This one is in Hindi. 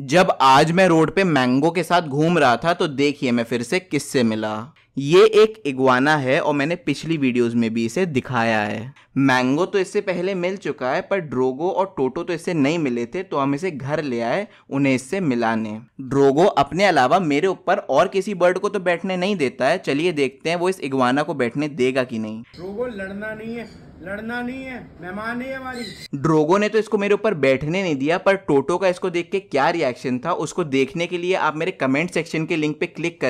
जब आज मैं रोड पे मैंगो के साथ घूम रहा था तो देखिए मैं फिर से किससे मिला ये एक इग्वाना है और मैंने पिछली वीडियोस में भी इसे दिखाया है मैंगो तो इससे पहले मिल चुका है पर ड्रोगो और टोटो तो इससे नहीं मिले थे तो हम इसे घर ले आए उन्हें इससे मिलाने ड्रोगो अपने अलावा मेरे ऊपर और किसी बर्ड को तो बैठने नहीं देता है चलिए देखते हैं वो इस इगवाना को बैठने देगा कि नहीं ड्रोगो लड़ना नहीं है लड़ना नहीं है मेहमान है हमारी ड्रोगो ने तो इसको मेरे ऊपर बैठने नहीं दिया पर टोटो का इसको देख के क्या रिएक्शन था उसको देखने के लिए आप मेरे कमेंट सेक्शन के लिंक पे क्लिक कर